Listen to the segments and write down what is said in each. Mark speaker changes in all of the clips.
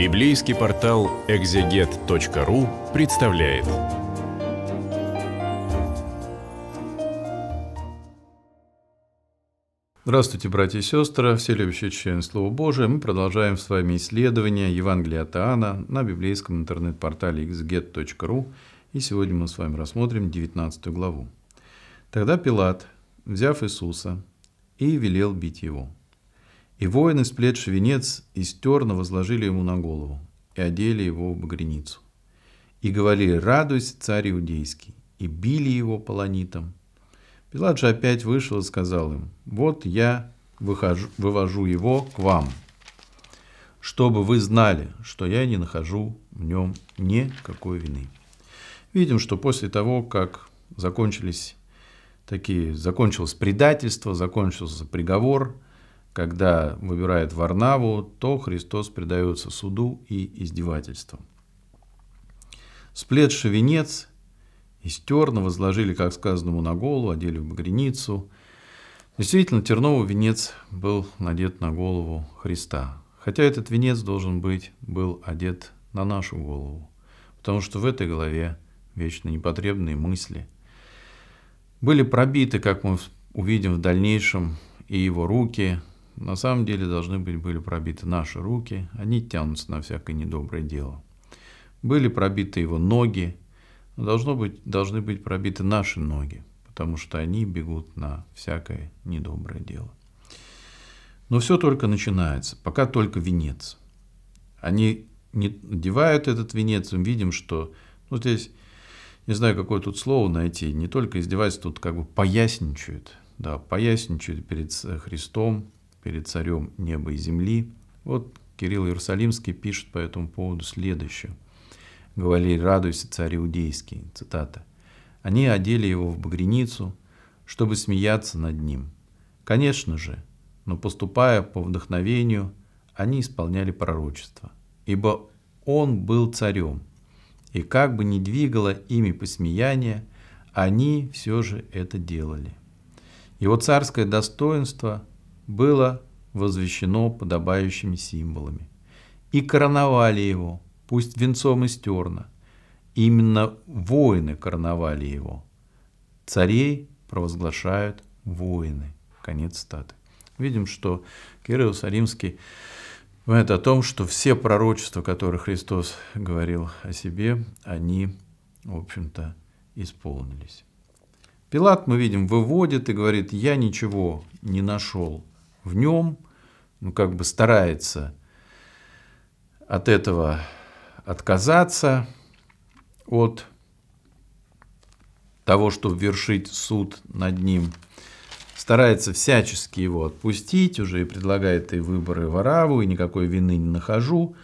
Speaker 1: Библейский портал экзегет.ру представляет. Здравствуйте, братья и сестры, все любящие члены Слова Божия. Мы продолжаем с вами исследование Евангелия от Иоанна на библейском интернет-портале exeget.ru, И сегодня мы с вами рассмотрим 19 главу. Тогда Пилат, взяв Иисуса, и велел бить его – и воины, сплетши венец, из терна возложили ему на голову и одели его в багреницу. И говорили, радуйся, царь иудейский, и били его полонитом. Пилат же опять вышел и сказал им, вот я выхожу, вывожу его к вам, чтобы вы знали, что я не нахожу в нем никакой вины. Видим, что после того, как закончились такие, закончилось предательство, закончился приговор – когда выбирает Варнаву, то Христос предается суду и издевательствам. Сплетши венец из терна возложили, как сказанному, на голову, одели в багреницу. Действительно, терновый венец был надет на голову Христа. Хотя этот венец должен быть, был одет на нашу голову. Потому что в этой голове вечно непотребные мысли были пробиты, как мы увидим в дальнейшем, и его руки, на самом деле должны быть были пробиты наши руки, они тянутся на всякое недоброе дело. Были пробиты его ноги, должно быть, должны быть пробиты наши ноги, потому что они бегут на всякое недоброе дело. Но все только начинается, пока только венец. Они не надевают этот венец, мы видим, что ну, здесь, не знаю, какое тут слово найти, не только издевается тут как бы поясничают, да, поясничают перед э, Христом, перед царем неба и земли. Вот Кирилл Иерусалимский пишет по этому поводу следующее. «Говорили, радуйся, царь иудейский», цитата. «Они одели его в багряницу, чтобы смеяться над ним. Конечно же, но поступая по вдохновению, они исполняли пророчество, ибо он был царем, и как бы ни двигало ими посмеяние, они все же это делали. Его царское достоинство – было возвещено подобающими символами. И короновали его, пусть венцом из стерно. Именно воины короновали его. Царей провозглашают воины. Конец статы. Видим, что Кирилл Саримский говорит о том, что все пророчества, которые Христос говорил о себе, они, в общем-то, исполнились. Пилат, мы видим, выводит и говорит, я ничего не нашел в нем, ну как бы старается от этого отказаться, от того, чтобы вершить суд над ним, старается всячески его отпустить, уже и предлагает и выборы вораву, и никакой вины не нахожу.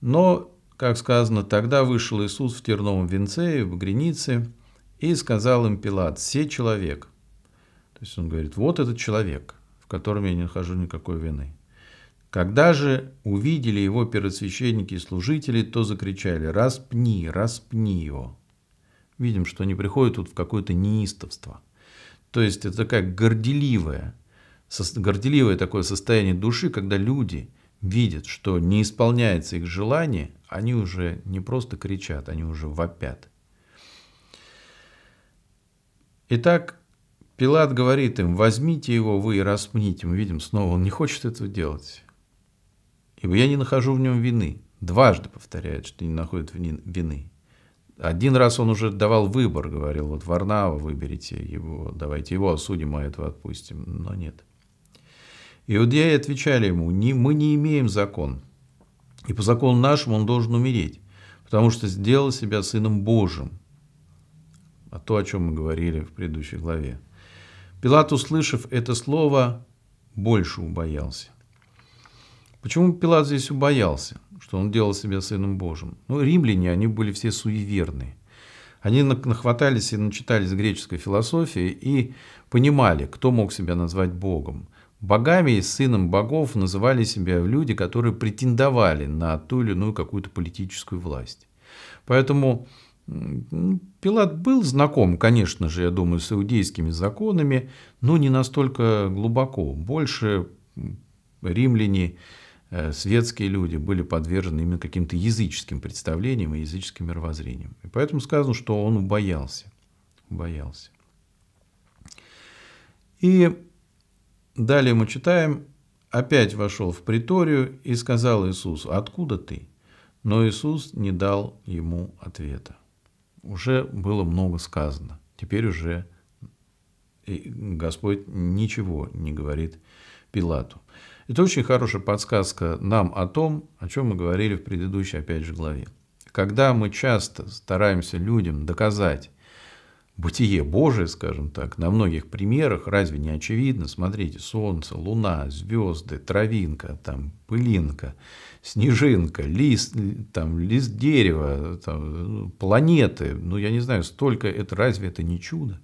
Speaker 1: Но, как сказано, тогда вышел Иисус в терновом венце и в гренице, и сказал им Пилат, «Се человек». То есть он говорит, вот этот человек – котором я не нахожу никакой вины. Когда же увидели его первосвященники и служители, то закричали «Распни! Распни его!» Видим, что они приходят тут в какое-то неистовство. То есть это такая горделивая, горделивое такое состояние души, когда люди видят, что не исполняется их желание, они уже не просто кричат, они уже вопят. Итак, Пилат говорит им, возьмите его вы и распните. Мы видим снова, он не хочет этого делать. Ибо я не нахожу в нем вины. Дважды повторяет, что не находит вины. Один раз он уже давал выбор, говорил, вот Варнава выберите его, давайте его осудим, а этого отпустим. Но нет. Иудеи отвечали ему, мы не имеем закон, и по закону нашему он должен умереть, потому что сделал себя сыном Божьим. А то, о чем мы говорили в предыдущей главе. Пилат, услышав это слово, больше убоялся. Почему Пилат здесь убоялся, что он делал себя сыном Божьим? Ну, римляне, они были все суеверные. Они нахватались и начитались греческой философии и понимали, кто мог себя назвать Богом. Богами и сыном богов называли себя люди, которые претендовали на ту или иную какую-то политическую власть. Поэтому Пилат был знаком, конечно же, я думаю, с иудейскими законами, но не настолько глубоко. Больше римляне, э, светские люди были подвержены именно каким-то языческим представлениям и языческим мировоззрениям. И поэтому сказано, что он боялся. Боялся. И далее мы читаем, опять вошел в приторию и сказал Иисусу, откуда ты? Но Иисус не дал ему ответа уже было много сказано. Теперь уже э, Господь ничего не говорит Пилату. Это очень хорошая подсказка нам о том, о чем мы говорили в предыдущей, опять же, главе. Когда мы часто стараемся людям доказать бытие Божие, скажем так, на многих примерах, разве не очевидно? Смотрите, солнце, луна, звезды, травинка, там, пылинка, снежинка, лист, там, лист дерева, там, ну, планеты. Ну, я не знаю, столько это, разве это не чудо?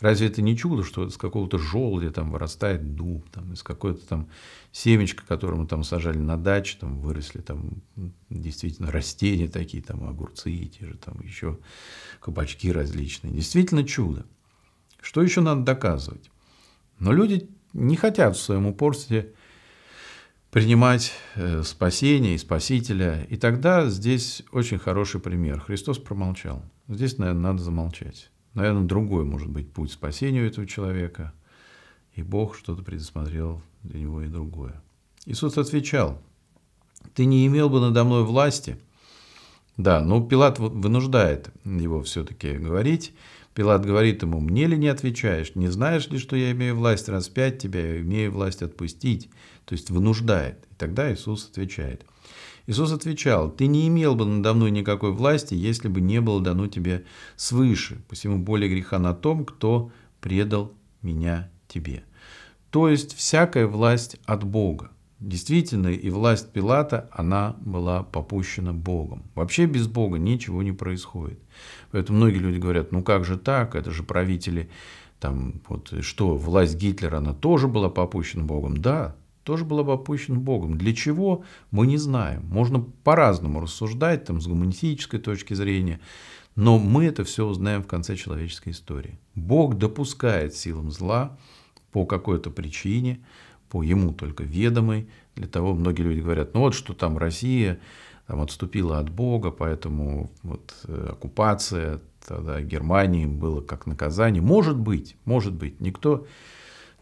Speaker 1: Разве это не чудо, что из какого-то желудя там вырастает дуб, там, из какой-то там семечка, которому там сажали на даче, там выросли там действительно растения такие, там огурцы, те же там еще кабачки различные. Действительно чудо. Что еще надо доказывать? Но люди не хотят в своем упорстве принимать э, спасение и спасителя. И тогда здесь очень хороший пример. Христос промолчал. Здесь, наверное, надо замолчать наверное, другой, может быть, путь спасению этого человека, и Бог что-то предусмотрел для него и другое. Иисус отвечал, «Ты не имел бы надо мной власти». Да, но Пилат вынуждает его все-таки говорить. Пилат говорит ему, «Мне ли не отвечаешь? Не знаешь ли, что я имею власть распять тебя, я имею власть отпустить?» То есть вынуждает. И тогда Иисус отвечает – Иисус отвечал, «Ты не имел бы надо мной никакой власти, если бы не было дано тебе свыше, посему более греха на том, кто предал меня тебе». То есть всякая власть от Бога. Действительно, и власть Пилата, она была попущена Богом. Вообще без Бога ничего не происходит. Поэтому многие люди говорят, ну как же так, это же правители, там, вот, что, власть Гитлера, она тоже была попущена Богом. Да, тоже был бы опущен Богом. Для чего, мы не знаем. Можно по-разному рассуждать, там, с гуманистической точки зрения, но мы это все узнаем в конце человеческой истории. Бог допускает силам зла по какой-то причине, по ему только ведомой. Для того многие люди говорят, ну вот что там Россия там отступила от Бога, поэтому вот э, оккупация тогда Германии была как наказание. Может быть, может быть, никто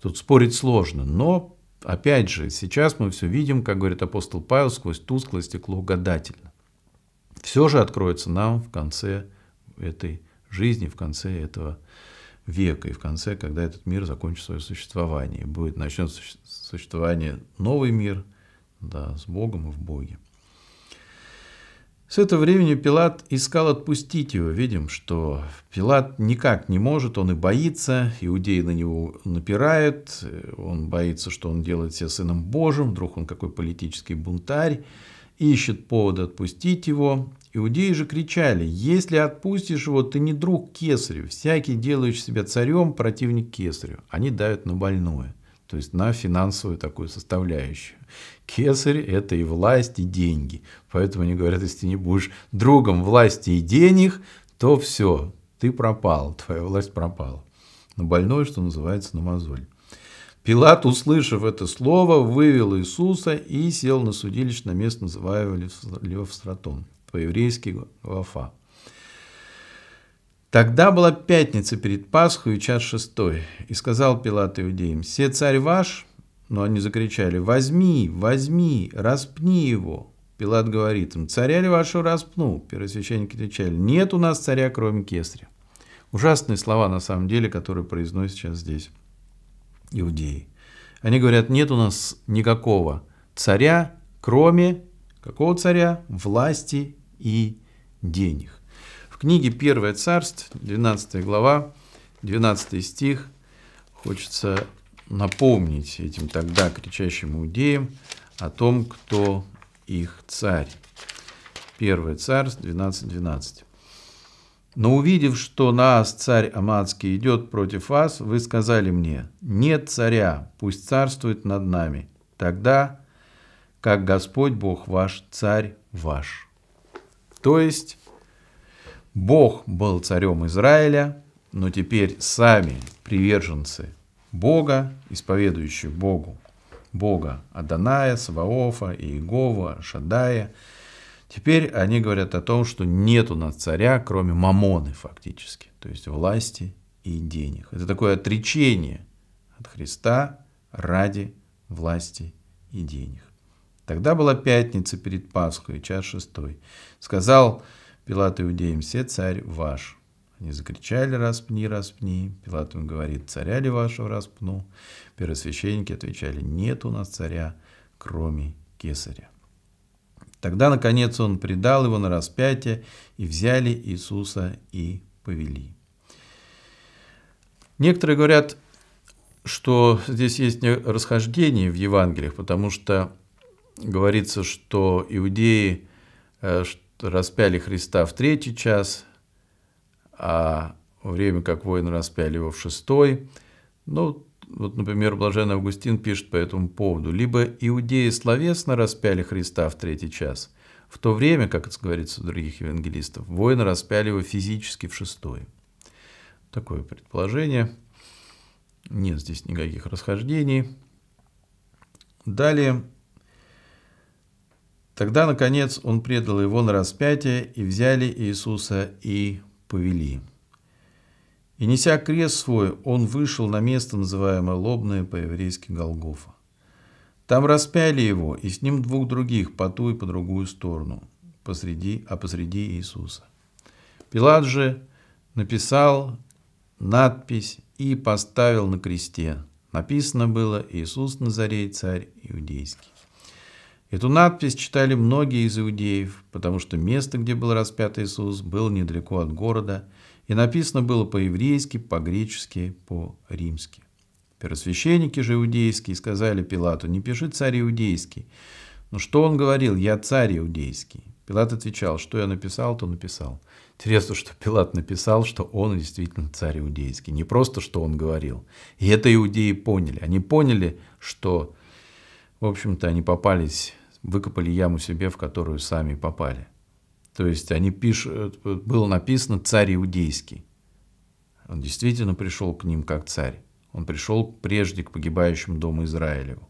Speaker 1: тут спорить сложно, но Опять же, сейчас мы все видим, как говорит апостол Павел, сквозь тусклое стекло гадательно. Все же откроется нам в конце этой жизни, в конце этого века и в конце, когда этот мир закончит свое существование. Будет, начнется существование новый мир да, с Богом и в Боге. С этого времени Пилат искал отпустить его. Видим, что Пилат никак не может, он и боится, иудеи на него напирают, э, он боится, что он делает себя сыном Божьим, вдруг он какой политический бунтарь, ищет повода отпустить его. Иудеи же кричали, если отпустишь его, ты не друг кесарю, всякий, делающий себя царем, противник кесарю. Они давят на больное то есть на финансовую такую составляющую. Кесарь – это и власть, и деньги. Поэтому они говорят, если ты не будешь другом власти и денег, то все, ты пропал, твоя власть пропала. Но больное, что называется, на мозоль. Пилат, услышав это слово, вывел Иисуса и сел на на место, называемое Левстратон, по-еврейски Вафа. Тогда была пятница перед Пасхой, час шестой, и сказал Пилат иудеям, «Се царь ваш?» Но они закричали, «Возьми, возьми, распни его!» Пилат говорит им, «Царя ли вашего распну?» Первосвященники отвечали, «Нет у нас царя, кроме Кесаря». Ужасные слова, на самом деле, которые произносят сейчас здесь иудеи. Они говорят, нет у нас никакого царя, кроме какого царя? Власти и денег книге «Первое царств», 12 глава, 12 стих, хочется напомнить этим тогда кричащим иудеям о том, кто их царь. Первое царство, 12.12. 12. «Но увидев, что нас царь Амадский, идет против вас, вы сказали мне, нет царя, пусть царствует над нами, тогда, как Господь Бог ваш, царь ваш». То есть, Бог был царем Израиля, но теперь сами приверженцы Бога, исповедующие Богу, Бога Аданая, Саваофа, Иегова, Шадая, теперь они говорят о том, что нет у нас царя, кроме мамоны фактически, то есть власти и денег. Это такое отречение от Христа ради власти и денег. Тогда была пятница перед Пасхой, час шестой. Сказал Пилат иудеям все, царь ваш. Они закричали «Распни, распни!» Пилат им говорит «Царя ли вашего распну?» Первосвященники отвечали «Нет у нас царя, кроме кесаря». Тогда, наконец, он предал его на распятие, и взяли Иисуса и повели. Некоторые говорят, что здесь есть расхождение в Евангелиях, потому что говорится, что иудеи э, распяли Христа в третий час, а время, как воин распяли его в шестой. Ну, вот, например, блаженный Августин пишет по этому поводу. Либо иудеи словесно распяли Христа в третий час, в то время, как это говорится у других евангелистов, воины распяли его физически в шестой. Такое предположение. Нет здесь никаких расхождений. Далее Тогда, наконец, он предал его на распятие, и взяли Иисуса и повели. И, неся крест свой, он вышел на место, называемое Лобное по-еврейски Голгофа. Там распяли его, и с ним двух других, по ту и по другую сторону, посреди, а посреди Иисуса. Пилат же написал надпись и поставил на кресте. Написано было «Иисус Назарей, царь иудейский». Эту надпись читали многие из иудеев, потому что место, где был распят Иисус, было недалеко от города, и написано было по-еврейски, по-гречески, по-римски. Первосвященники же иудейские сказали Пилату, не пиши царь иудейский. Но что он говорил? Я царь иудейский. Пилат отвечал, что я написал, то написал. Интересно, что Пилат написал, что он действительно царь иудейский. Не просто, что он говорил. И это иудеи поняли. Они поняли, что, в общем-то, они попались выкопали яму себе, в которую сами попали. То есть они пишут, э, было написано «царь иудейский». Он действительно пришел к ним как царь. Он пришел прежде к погибающему дому Израилеву.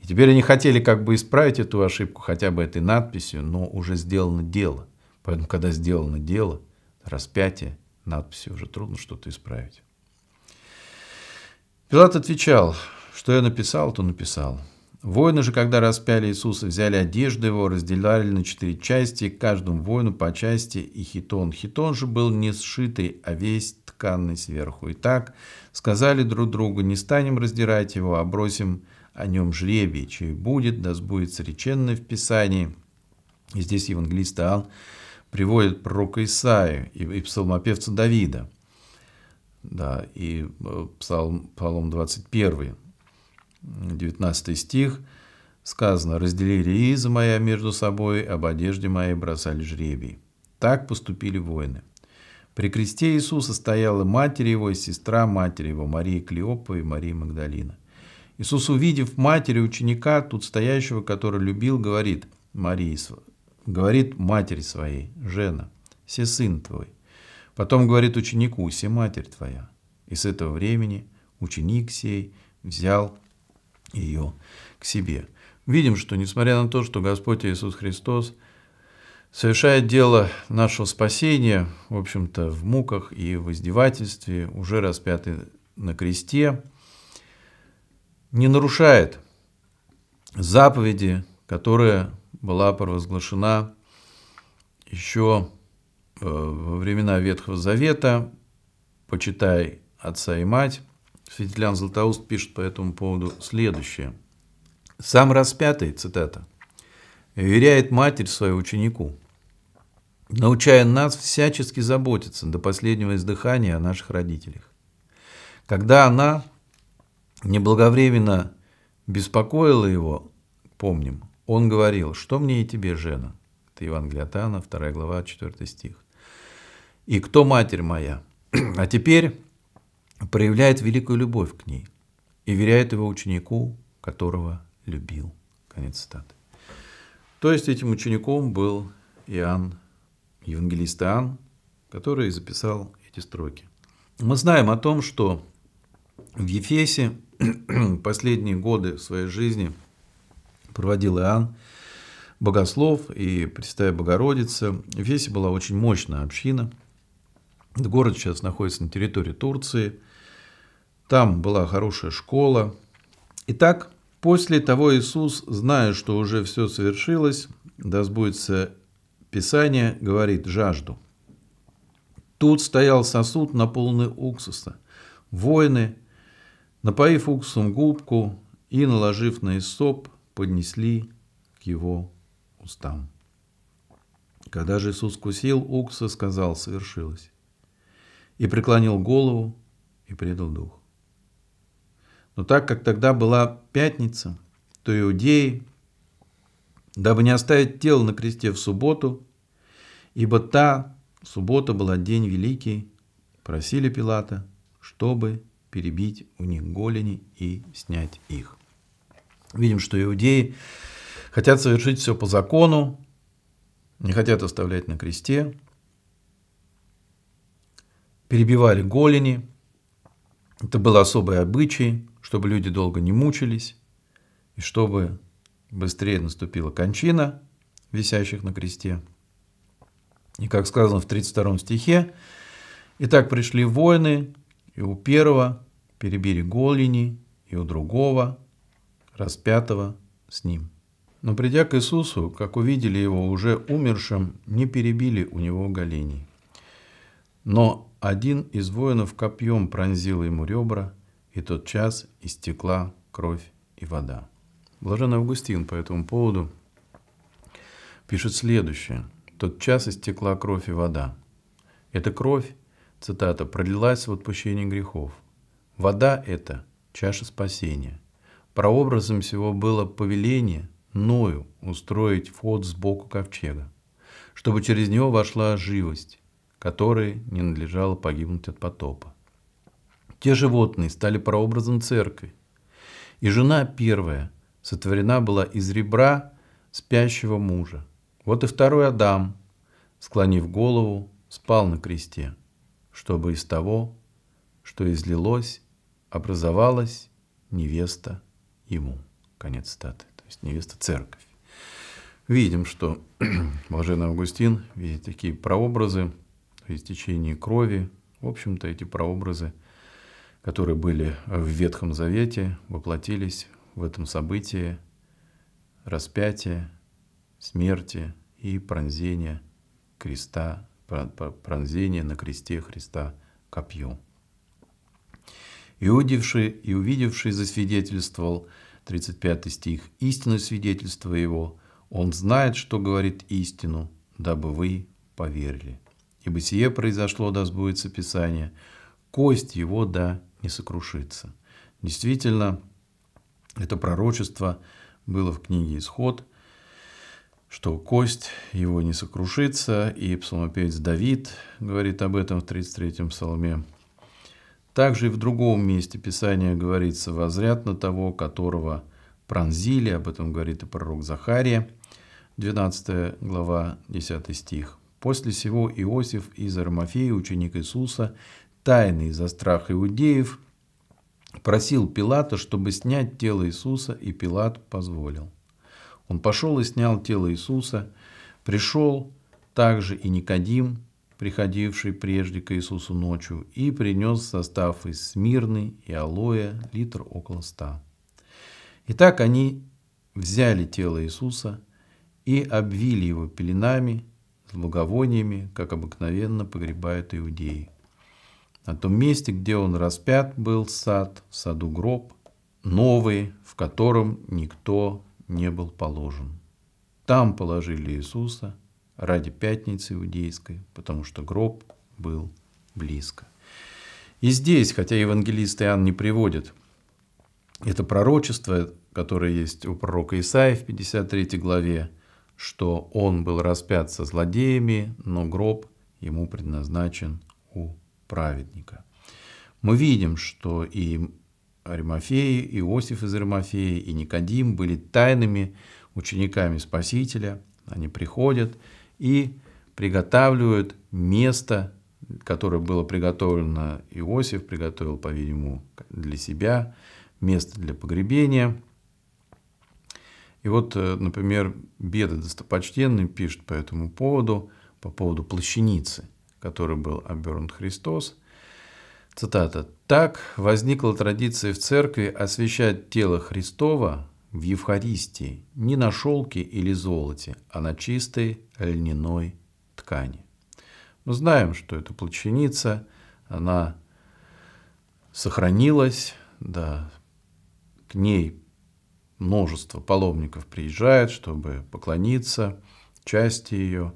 Speaker 1: И теперь они хотели как бы исправить эту ошибку хотя бы этой надписью, но уже сделано дело. Поэтому, когда сделано дело, распятие, надписи уже трудно что-то исправить. Пилат отвечал, что я написал, то написал. Воины же, когда распяли Иисуса, взяли одежду его, разделяли на четыре части, каждому воину по части и хитон. Хитон же был не сшитый, а весь тканный сверху. И так сказали друг другу, не станем раздирать его, а бросим о нем жребий, чей будет, да сбудется реченный в Писании. И здесь евангелист Иоанн приводит пророка Исаию и, и псалмопевца Давида. Да, и э, псалм, псалом 21. 19 стих, сказано, «Разделили иза моя между собой, об одежде моей бросали жребий». Так поступили воины. При кресте Иисуса стояла матерь его и сестра матери его, Мария Клеопа и Мария Магдалина. Иисус, увидев матери ученика, тут стоящего, который любил, говорит, Марии, говорит матери своей, «Жена, все сын твой». Потом говорит ученику, все матерь твоя». И с этого времени ученик сей взял ее к себе. Видим, что несмотря на то, что Господь Иисус Христос совершает дело нашего спасения, в общем-то, в муках и в издевательстве, уже распятый на кресте, не нарушает заповеди, которая была провозглашена еще э, во времена Ветхого Завета, почитай отца и мать, Святителян Златоуст пишет по этому поводу следующее. «Сам распятый, цитата, веряет Матерь свою ученику, научая нас всячески заботиться до последнего издыхания о наших родителях. Когда она неблаговременно беспокоила его, помним, он говорил, что мне и тебе, жена. Это Евангелие от Анна, 2 глава, 4 стих. И кто матерь моя? А теперь проявляет великую любовь к ней и веряет его ученику, которого любил. Конец цитаты. То есть этим учеником был Иоанн, евангелист Иоанн, который записал эти строки. Мы знаем о том, что в Ефесе последние годы своей жизни проводил Иоанн, богослов и Пресвятая Богородица. В Ефесе была очень мощная община. Город сейчас находится на территории Турции – там была хорошая школа. Итак, после того Иисус, зная, что уже все совершилось, да сбудется Писание, говорит «жажду». Тут стоял сосуд, наполненный уксуса. Воины, напоив уксусом губку и наложив на Исоп, поднесли к его устам. Когда же Иисус кусил уксус, сказал «совершилось», и преклонил голову, и предал дух. Но так как тогда была пятница, то иудеи, дабы не оставить тело на кресте в субботу, ибо та суббота была день великий, просили Пилата, чтобы перебить у них голени и снять их. Видим, что иудеи хотят совершить все по закону, не хотят оставлять на кресте, перебивали голени. Это был особый обычай, чтобы люди долго не мучились, и чтобы быстрее наступила кончина висящих на кресте. И как сказано в 32 стихе, «Итак пришли воины, и у первого перебили голени, и у другого, распятого с ним». Но придя к Иисусу, как увидели его уже умершим, не перебили у него голени Но один из воинов копьем пронзил ему ребра, и тот час истекла кровь и вода. Блажен Августин по этому поводу пишет следующее. «Тот час истекла кровь и вода. Эта кровь, цитата, пролилась в отпущении грехов. Вода – это чаша спасения. Прообразом всего было повеление Ною устроить вход сбоку ковчега, чтобы через него вошла живость, которой не надлежало погибнуть от потопа. Те животные стали прообразом церкви. И жена первая сотворена была из ребра спящего мужа. Вот и второй Адам, склонив голову, спал на кресте, чтобы из того, что излилось, образовалась невеста ему. Конец статы. То есть невеста церковь. Видим, что Блаженный Августин видит такие прообразы, то есть течение крови. В общем-то, эти прообразы – которые были в Ветхом Завете, воплотились в этом событии распятия, смерти и пронзения креста, пронзения на кресте Христа копьем. И увидевший, и увидевший засвидетельствовал, 35 стих, «Истинное свидетельство его, он знает, что говорит истину, дабы вы поверили. Ибо сие произошло, да сбудется Писание, кость его да не сокрушится. Действительно, это пророчество было в книге «Исход», что кость его не сокрушится, и псалмопевец Давид говорит об этом в 33-м псалме. Также и в другом месте Писания говорится «возряд на того, которого пронзили», об этом говорит и пророк Захария, 12 глава, 10 стих. «После сего Иосиф из Армафеи, ученик Иисуса, тайный за страх иудеев, просил Пилата, чтобы снять тело Иисуса, и Пилат позволил. Он пошел и снял тело Иисуса. Пришел также и Никодим, приходивший прежде к Иисусу ночью, и принес состав из смирны и алоя, литр около ста. Итак, они взяли тело Иисуса и обвили его пеленами с благовониями, как обыкновенно погребают иудеи. На том месте, где он распят, был сад, в саду гроб, новый, в котором никто не был положен. Там положили Иисуса ради пятницы иудейской, потому что гроб был близко. И здесь, хотя евангелист Иоанн не приводит, это пророчество, которое есть у пророка Исаия в 53 главе, что он был распят со злодеями, но гроб ему предназначен у праведника. Мы видим, что и Аримафей, и Иосиф из Аримафея, и Никодим были тайными учениками Спасителя. Они приходят и приготавливают место, которое было приготовлено Иосиф, приготовил, по-видимому, для себя, место для погребения. И вот, э, например, Беда Достопочтенный пишет по этому поводу, по поводу плащаницы – который был обернут Христос. Цитата. «Так возникла традиция в церкви освящать тело Христова в Евхаристии не на шелке или золоте, а на чистой льняной ткани». Мы знаем, что эта плащаница, она сохранилась, да, к ней множество паломников приезжает, чтобы поклониться части ее.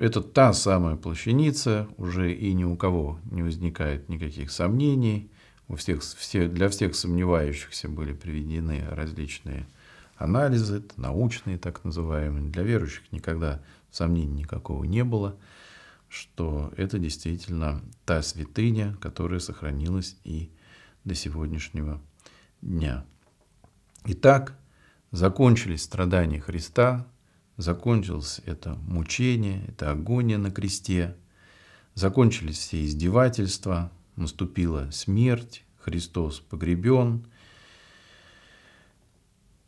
Speaker 1: Это та самая плащаница, уже и ни у кого не возникает никаких сомнений. У всех, все, для всех сомневающихся были приведены различные анализы, научные так называемые. Для верующих никогда сомнений никакого не было, что это действительно та святыня, которая сохранилась и до сегодняшнего дня. Итак, закончились страдания Христа, закончилось это мучение, это агония на кресте, закончились все издевательства, наступила смерть, Христос погребен,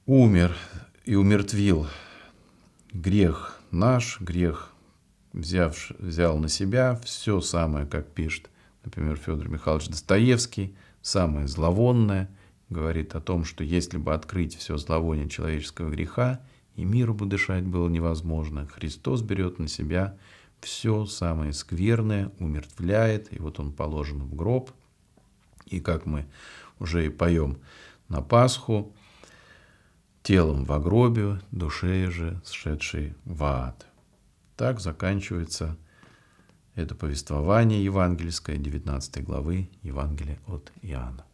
Speaker 1: умер и умертвил грех наш, грех взяв, взял на себя все самое, как пишет, например, Федор Михайлович Достоевский, самое зловонное, говорит о том, что если бы открыть все зловоние человеческого греха, и миром дышать было невозможно. Христос берет на себя все самое скверное, умертвляет, и вот он положен в гроб. И как мы уже и поем на Пасху, телом в гробе, душе же сшедший в ад. Так заканчивается это повествование евангельское 19 главы Евангелия от Иоанна.